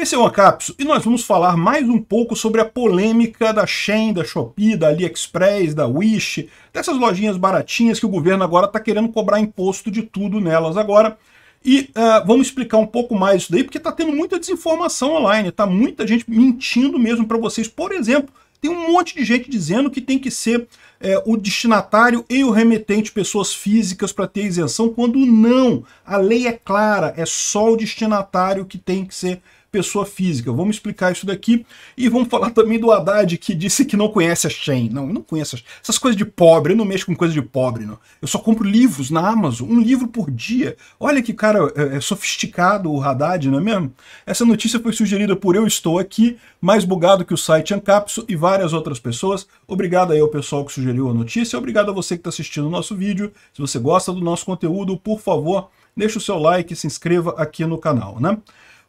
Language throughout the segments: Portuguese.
Esse é o Ancapso e nós vamos falar mais um pouco sobre a polêmica da Shein, da Shopee, da AliExpress, da Wish, dessas lojinhas baratinhas que o governo agora está querendo cobrar imposto de tudo nelas agora. E uh, vamos explicar um pouco mais isso daí, porque está tendo muita desinformação online, está muita gente mentindo mesmo para vocês. Por exemplo, tem um monte de gente dizendo que tem que ser é, o destinatário e o remetente pessoas físicas para ter isenção, quando não. A lei é clara, é só o destinatário que tem que ser pessoa física. Vamos explicar isso daqui e vamos falar também do Haddad que disse que não conhece a Shen. Não, eu não conheço as... essas coisas de pobre, eu não mexo com coisa de pobre, não. Eu só compro livros na Amazon, um livro por dia. Olha que cara é, é sofisticado o Haddad, não é mesmo? Essa notícia foi sugerida por Eu Estou Aqui, mais bugado que o site Ancapso e várias outras pessoas. Obrigado aí ao pessoal que sugeriu a notícia, obrigado a você que está assistindo o nosso vídeo. Se você gosta do nosso conteúdo, por favor, deixe o seu like e se inscreva aqui no canal, né?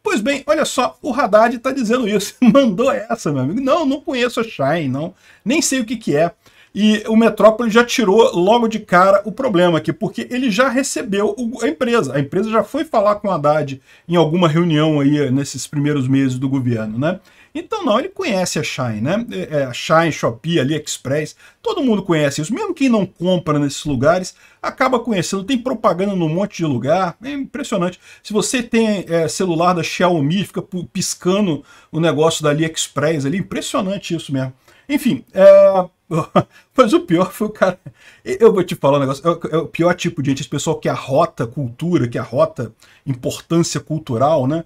Pois bem, olha só, o Haddad está dizendo isso. Mandou essa, meu amigo. Não, não conheço a Shine, não. Nem sei o que, que é. E o Metrópole já tirou logo de cara o problema aqui, porque ele já recebeu a empresa. A empresa já foi falar com o Haddad em alguma reunião aí nesses primeiros meses do governo, né? Então, não, ele conhece a Shine, né? É, é, a Shine, Shopee, AliExpress, todo mundo conhece isso. Mesmo quem não compra nesses lugares, acaba conhecendo. Tem propaganda num monte de lugar, é impressionante. Se você tem é, celular da Xiaomi, fica piscando o negócio da AliExpress ali, impressionante isso mesmo. Enfim, é... mas o pior foi o cara. Eu vou te falar um negócio. É, é o pior tipo de gente, esse pessoal que arrota cultura, que arrota importância cultural, né?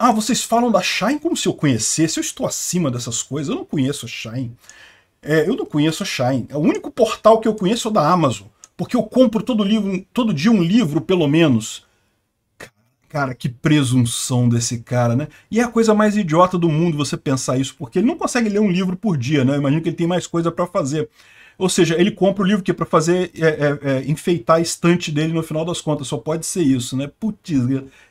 Ah, vocês falam da Shine como se eu conhecesse. Eu estou acima dessas coisas. Eu não conheço a Shine. É, eu não conheço a Shine. É o único portal que eu conheço é o da Amazon. Porque eu compro todo, livro, todo dia um livro, pelo menos. Cara, que presunção desse cara, né? E é a coisa mais idiota do mundo você pensar isso, porque ele não consegue ler um livro por dia, né? Eu imagino que ele tem mais coisa para fazer. Ou seja, ele compra o livro que é para fazer é, é, é, enfeitar a estante dele no final das contas. Só pode ser isso, né? Putz,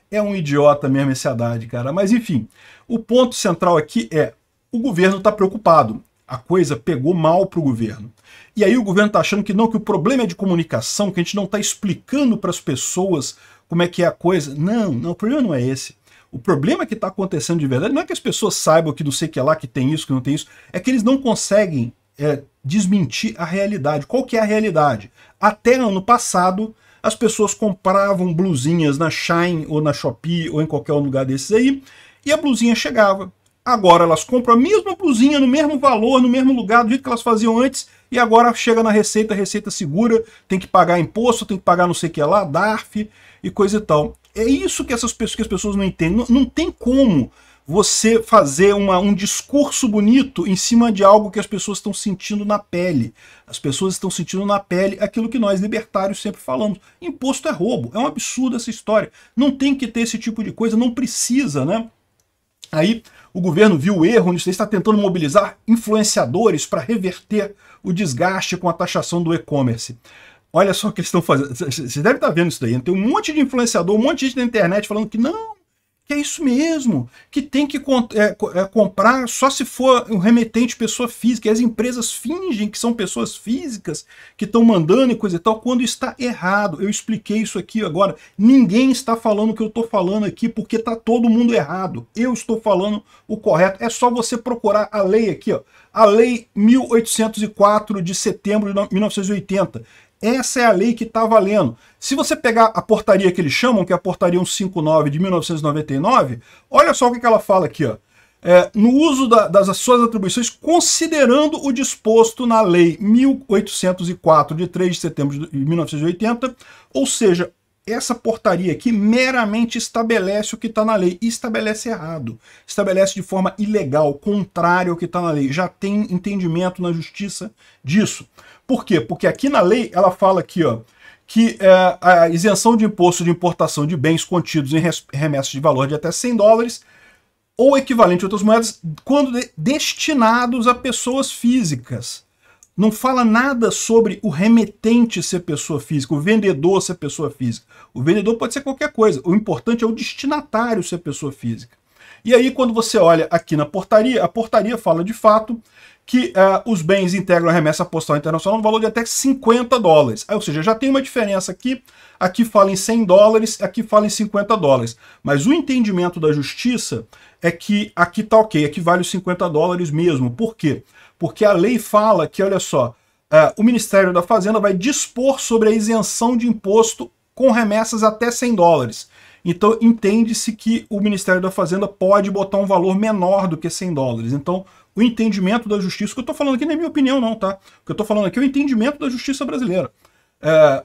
é um idiota mesmo esse Haddad, cara. Mas enfim, o ponto central aqui é o governo está preocupado. A coisa pegou mal para o governo. E aí o governo está achando que não, que o problema é de comunicação, que a gente não está explicando para as pessoas como é que é a coisa. Não, não, o problema não é esse. O problema que está acontecendo de verdade não é que as pessoas saibam que não sei o que é lá, que tem isso, que não tem isso, é que eles não conseguem é, desmentir a realidade. Qual que é a realidade? Até ano passado, as pessoas compravam blusinhas na Shine ou na Shopee ou em qualquer lugar desses aí, e a blusinha chegava. Agora elas compram a mesma blusinha no mesmo valor, no mesmo lugar, do jeito que elas faziam antes, e agora chega na receita, receita segura, tem que pagar imposto, tem que pagar não sei o que lá, DARF e coisa e tal. É isso que essas pessoas, que as pessoas não entendem. Não, não tem como você fazer uma, um discurso bonito em cima de algo que as pessoas estão sentindo na pele. As pessoas estão sentindo na pele aquilo que nós libertários sempre falamos. Imposto é roubo, é um absurdo essa história. Não tem que ter esse tipo de coisa, não precisa, né? Aí o governo viu o erro, onde está tentando mobilizar influenciadores para reverter o desgaste com a taxação do e-commerce. Olha só o que eles estão fazendo. você deve estar vendo isso daí. Né? Tem um monte de influenciador, um monte de gente na internet falando que não, que é isso mesmo, que tem que é, é, comprar só se for um remetente pessoa física. E as empresas fingem que são pessoas físicas que estão mandando e coisa e tal, quando está errado. Eu expliquei isso aqui agora. Ninguém está falando o que eu estou falando aqui porque está todo mundo errado. Eu estou falando o correto. É só você procurar a lei aqui, ó, a Lei 1804 de setembro de 1980. Essa é a lei que está valendo. Se você pegar a portaria que eles chamam, que é a portaria 159 de 1999, olha só o que, ela fala aqui, ó. É, no uso da, das suas atribuições, considerando o disposto na Lei 1804, de 3 de setembro de 1980, ou seja, essa portaria aqui meramente estabelece o que está na lei. E estabelece errado. Estabelece de forma ilegal, contrário ao que está na lei. Já tem entendimento na justiça disso. Por quê? Porque aqui na lei ela fala aqui, ó, que é, a isenção de imposto de importação de bens contidos em remessas de valor de até 100 dólares ou equivalente a outras moedas, quando de destinados a pessoas físicas não fala nada sobre o remetente ser pessoa física, o vendedor ser pessoa física. O vendedor pode ser qualquer coisa, o importante é o destinatário ser pessoa física. E aí, quando você olha aqui na portaria, a portaria fala de fato que uh, os bens integram a remessa postal internacional no valor de até 50 dólares. Ou seja, já tem uma diferença aqui. Aqui fala em 100 dólares, aqui fala em 50 dólares. Mas o entendimento da justiça é que aqui tá ok, aqui vale os 50 dólares mesmo. Por quê? Porque a lei fala que, olha só, uh, o Ministério da Fazenda vai dispor sobre a isenção de imposto com remessas até 100 dólares. Então, entende-se que o Ministério da Fazenda pode botar um valor menor do que 100 dólares. Então, o entendimento da justiça, que eu estou falando aqui não é minha opinião não, tá? O que eu estou falando aqui é o entendimento da justiça brasileira. É,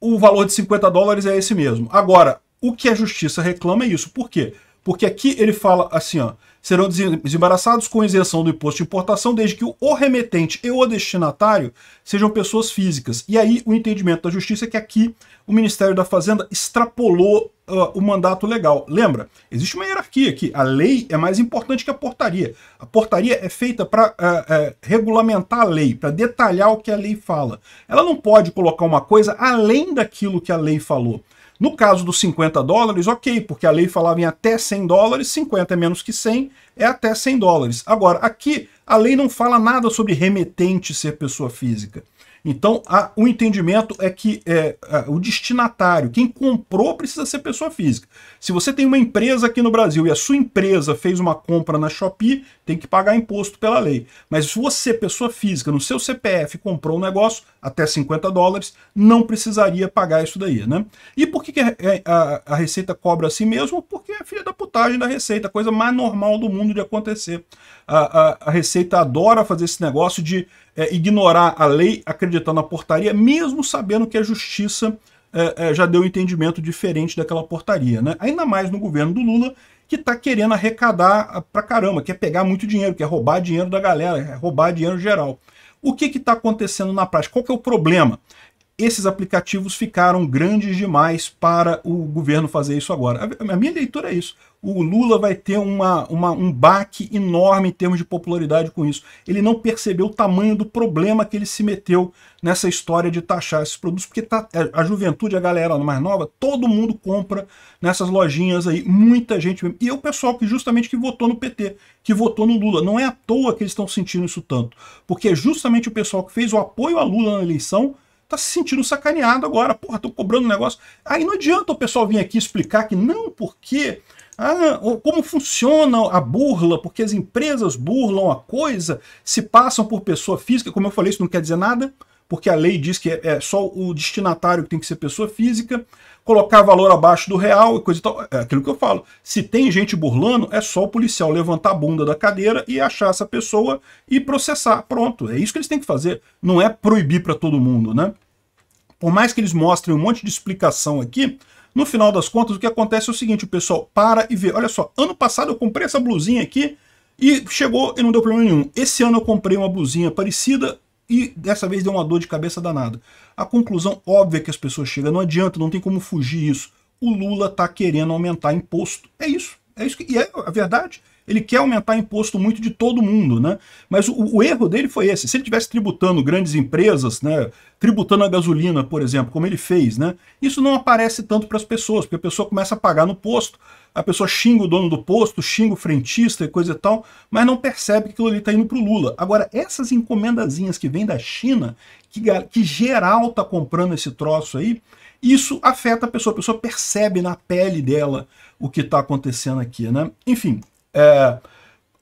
o valor de 50 dólares é esse mesmo. Agora, o que a justiça reclama é isso. Por quê? Porque aqui ele fala assim, ó, serão desembaraçados com isenção do imposto de importação desde que o remetente e o destinatário sejam pessoas físicas. E aí o entendimento da justiça é que aqui o Ministério da Fazenda extrapolou uh, o mandato legal. Lembra? Existe uma hierarquia aqui. A lei é mais importante que a portaria. A portaria é feita para uh, ah, uh, é, regulamentar a lei, para detalhar o que a lei fala. Ela não pode colocar uma coisa além daquilo que a lei falou. No caso dos 50 dólares, ok, porque a lei falava em até 100 dólares, 50 é menos que 100, é até 100 dólares. Agora, aqui a lei não fala nada sobre remetente ser pessoa física. Então, a, o entendimento é que é, a, o destinatário, quem comprou, precisa ser pessoa física. Se você tem uma empresa aqui no Brasil e a sua empresa fez uma compra na Shopee, tem que pagar imposto pela lei. Mas se você, pessoa física, no seu CPF comprou um negócio, até 50 dólares, não precisaria pagar isso daí, né? E por que, que a, é, a, a, Receita cobra assim mesmo? Porque é filha da putagem da Receita, coisa mais normal do mundo de acontecer. A, a, a Receita adora fazer esse negócio de é, ignorar a lei, acreditar na portaria, mesmo sabendo que a Justiça é, é, já deu um entendimento diferente daquela portaria, né? Ainda mais no governo do Lula, que está querendo arrecadar pra caramba, quer pegar muito dinheiro, quer roubar dinheiro da galera, quer roubar dinheiro geral. O que está acontecendo na prática? Qual é o problema? esses aplicativos ficaram grandes demais para o governo fazer isso agora. A minha leitura é isso. O Lula vai ter uma, uma, um baque enorme em termos de popularidade com isso. Ele não percebeu o tamanho do problema que ele se meteu nessa história de taxar esses produtos, porque tá, é, a juventude, a galera mais nova, todo mundo compra nessas lojinhas aí, muita gente mesmo. E é o pessoal que justamente que votou no PT, que votou no Lula. Não é à toa que eles estão sentindo isso tanto, porque é justamente o pessoal que fez o apoio a Lula na eleição tá se sentindo sacaneado agora, porra, tô cobrando um negócio. Aí não adianta o pessoal vir aqui explicar que não, porque ah, como funciona a burla, porque as empresas burlam a coisa, se passam por pessoa física, como eu falei, isso não quer dizer nada porque a lei diz que é só o destinatário que tem que ser pessoa física, colocar valor abaixo do real e coisa e tal. É aquilo que eu falo. Se tem gente burlando, é só o policial levantar a bunda da cadeira e achar essa pessoa e processar. Pronto, é isso que eles têm que fazer. Não é proibir para todo mundo, né? Por mais que eles mostrem um monte de explicação aqui, no final das contas, o que acontece é o seguinte, o pessoal para e vê. Olha só, ano passado eu comprei essa blusinha aqui, e chegou e não deu problema nenhum. Esse ano eu comprei uma blusinha parecida, e dessa vez deu uma dor de cabeça danada. A conclusão óbvia que as pessoas chegam, não adianta, não tem como fugir isso. O Lula está querendo aumentar imposto. É isso. É isso que, e é a verdade ele quer aumentar imposto muito de todo mundo, né? Mas o, o erro dele foi esse. Se ele tivesse tributando grandes empresas, né, tributando a gasolina, por exemplo, como ele fez, né? Isso não aparece tanto para as pessoas, porque a pessoa começa a pagar no posto, a pessoa xinga o dono do posto, xinga o frentista e coisa e tal, mas não percebe que aquilo ali está indo para o Lula. Agora, essas encomendazinhas que vêm da China, que, que geral está comprando esse troço aí, isso afeta a pessoa, a pessoa percebe na pele dela o que está acontecendo aqui, né? Enfim, é,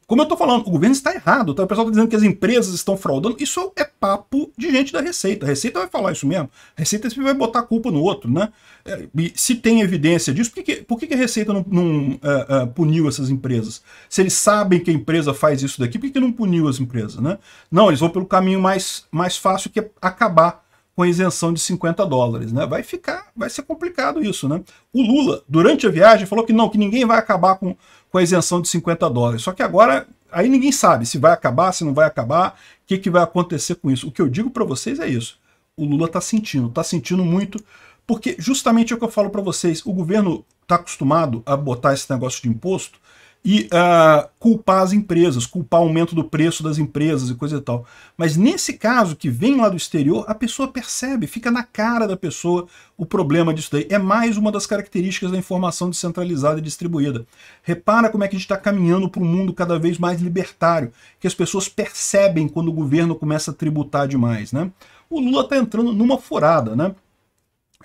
como eu estou falando, o governo está errado. Tá? O pessoal está dizendo que as empresas estão fraudando. Isso é papo de gente da Receita. A Receita vai falar isso mesmo. A Receita vai botar a culpa no outro. Né? É, se tem evidência disso, por que, por que a Receita não, não uh, uh, puniu essas empresas? Se eles sabem que a empresa faz isso daqui, por que, que não puniu as empresas? Né? Não, eles vão pelo caminho mais, mais fácil, que é acabar com isenção de 50 dólares, né? Vai ficar, vai ser complicado isso, né? O Lula, durante a viagem, falou que não, que ninguém vai acabar com, com a isenção de 50 dólares. Só que agora, aí ninguém sabe se vai acabar, se não vai acabar, o que, que vai acontecer com isso. O que eu digo para vocês é isso. O Lula está sentindo, está sentindo muito, porque justamente é o que eu falo para vocês, o governo está acostumado a botar esse negócio de imposto e uh, culpar as empresas, culpar o aumento do preço das empresas e coisa e tal. Mas nesse caso que vem lá do exterior, a pessoa percebe, fica na cara da pessoa o problema disso daí. É mais uma das características da informação descentralizada e distribuída. Repara como é que a gente está caminhando para um mundo cada vez mais libertário, que as pessoas percebem quando o governo começa a tributar demais, né? O Lula está entrando numa furada, né?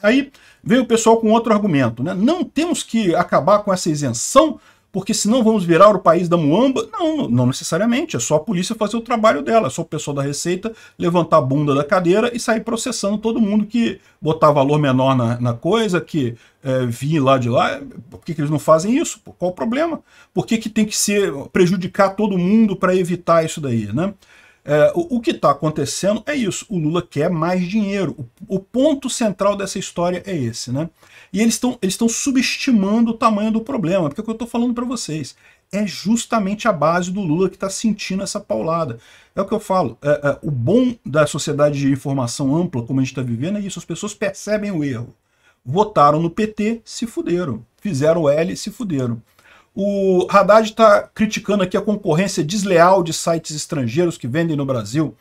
Aí veio o pessoal com outro argumento, né? Não temos que acabar com essa isenção porque senão vamos virar o país da muamba? Não, não necessariamente. É só a polícia fazer o trabalho dela, é só o pessoal da Receita levantar a bunda da cadeira e sair processando todo mundo que botar valor menor na, na coisa, que é, vir lá de lá. Por que, que eles não fazem isso? qual o problema? Por que, que tem que ser prejudicar todo mundo para evitar isso daí, né? É, o, o, que está acontecendo é isso, o Lula quer mais dinheiro. O, o ponto central dessa história é esse, né? E eles estão eles subestimando o tamanho do problema, porque é o que eu estou falando para vocês. É justamente a base do Lula que está sentindo essa paulada. É o que eu falo. É, é, o bom da sociedade de informação ampla, como a gente está vivendo, é isso. As pessoas percebem o erro. Votaram no PT, se fuderam. Fizeram o L, se fuderam. O Haddad está criticando aqui a concorrência desleal de sites estrangeiros que vendem no Brasil.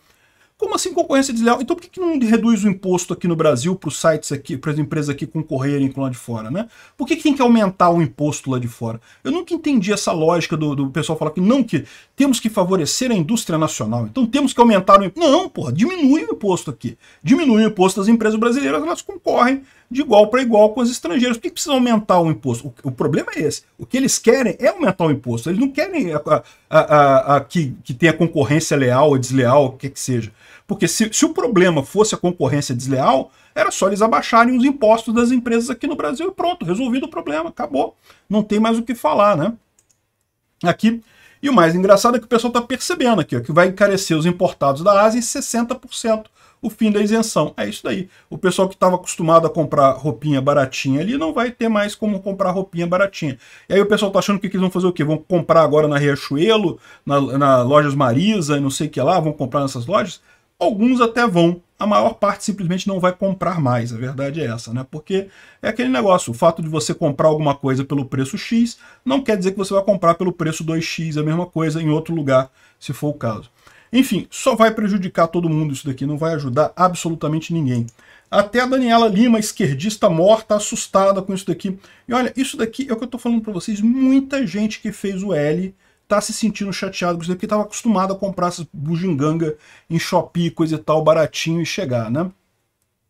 Como assim concorrência desleal? Então por que, que não reduz o imposto aqui no Brasil para os sites aqui, para as empresas aqui concorrerem com lá de fora, né? Por que, que tem que aumentar o imposto lá de fora? Eu nunca entendi essa lógica do, do pessoal falar que não, que temos que favorecer a indústria nacional, então temos que aumentar o imposto. Não, porra, diminui o imposto aqui. Diminui o imposto das empresas brasileiras, elas concorrem de igual para igual com os estrangeiros. Por que precisa aumentar o imposto? O, o, problema é esse. O que eles querem é aumentar o imposto. Eles não querem a, a, a, que, que tenha concorrência leal ou desleal, o que que seja. Porque se, se o problema fosse a concorrência desleal, era só eles abaixarem os impostos das empresas aqui no Brasil e pronto, resolvido o problema, acabou. Não tem mais o que falar, né? Aqui, e o mais engraçado é que o pessoal está percebendo aqui, ó, que vai encarecer os importados da Ásia em 60% o fim da isenção. É isso daí. O pessoal que estava acostumado a comprar roupinha baratinha ali não vai ter mais como comprar roupinha baratinha. E aí o pessoal está achando que, que eles vão fazer o quê? Vão comprar agora na Riachuelo, na, na Lojas Marisa e não sei o que lá, vão comprar nessas lojas? Alguns até vão, a maior parte simplesmente não vai comprar mais, a verdade é essa, né? Porque é aquele negócio, o fato de você comprar alguma coisa pelo preço X não quer dizer que você vai comprar pelo preço 2X, a mesma coisa em outro lugar, se for o caso. Enfim, só vai prejudicar todo mundo isso daqui, não vai ajudar absolutamente ninguém. Até a Daniela Lima, esquerdista morta, assustada com isso daqui. E olha, isso daqui é o que eu estou falando para vocês. Muita gente que fez o L tá se sentindo chateado com isso daqui, tava acostumado a comprar essas bujinganga em Shopee, coisa e tal, baratinho e chegar, né?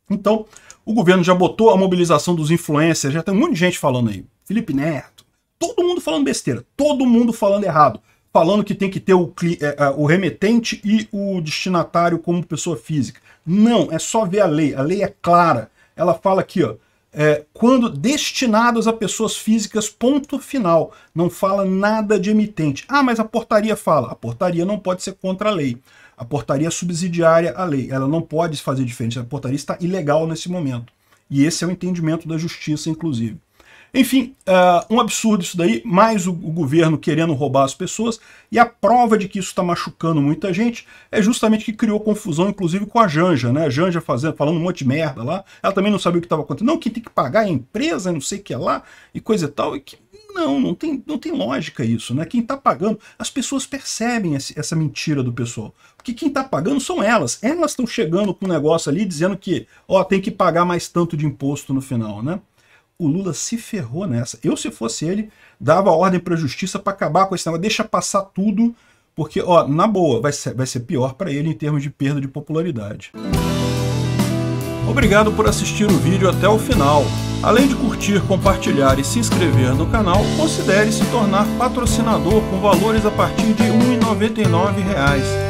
Então, o governo já botou a mobilização dos influencers, já tem um monte de gente falando aí. Felipe Neto, todo mundo falando besteira, todo mundo falando errado falando que tem que ter o, é, é, o remetente e o destinatário como pessoa física. Não, é só ver a lei. A lei é clara. Ela fala aqui, ó, é, quando destinados a pessoas físicas, ponto final. Não fala nada de emitente. Ah, mas a portaria fala. A portaria não pode ser contra a lei. A portaria é subsidiária à lei. Ela não pode fazer diferente. A portaria está ilegal nesse momento. E esse é o entendimento da justiça, inclusive. Enfim, uh, um absurdo isso daí, mais o, o, governo querendo roubar as pessoas, e a prova de que isso está machucando muita gente é justamente que criou confusão, inclusive com a Janja, né? A Janja fazendo, falando um monte de merda lá, ela também não sabia o que estava acontecendo. Não, quem tem que pagar é a empresa, não sei o que é lá, e coisa e tal, e que não, não tem, não tem lógica isso, né? Quem está pagando, as pessoas percebem esse, essa mentira do pessoal. Porque quem está pagando são elas. Elas estão chegando com um negócio ali dizendo que, ó, tem que pagar mais tanto de imposto no final, né? o Lula se ferrou nessa. Eu, se fosse ele, dava ordem para a justiça para acabar com esse negócio, deixa passar tudo, porque, ó, na boa, vai ser, vai ser pior para ele em termos de perda de popularidade. Obrigado por assistir o vídeo até o final. Além de curtir, compartilhar e se inscrever no canal, considere se tornar patrocinador com valores a partir de R$ 1,99